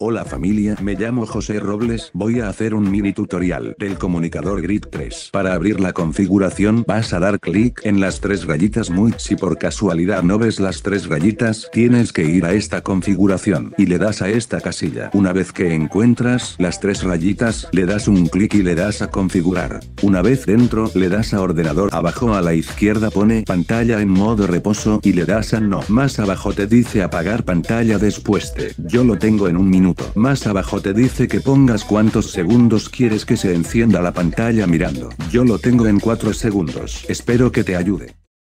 Hola familia, me llamo José Robles, voy a hacer un mini tutorial del comunicador Grid 3. Para abrir la configuración vas a dar clic en las tres rayitas muy, si por casualidad no ves las tres rayitas, tienes que ir a esta configuración, y le das a esta casilla. Una vez que encuentras las tres rayitas, le das un clic y le das a configurar. Una vez dentro, le das a ordenador, abajo a la izquierda pone pantalla en modo reposo y le das a no. Más abajo te dice apagar pantalla después de. Yo lo tengo en un mini más abajo te dice que pongas cuántos segundos quieres que se encienda la pantalla mirando. Yo lo tengo en 4 segundos. Espero que te ayude.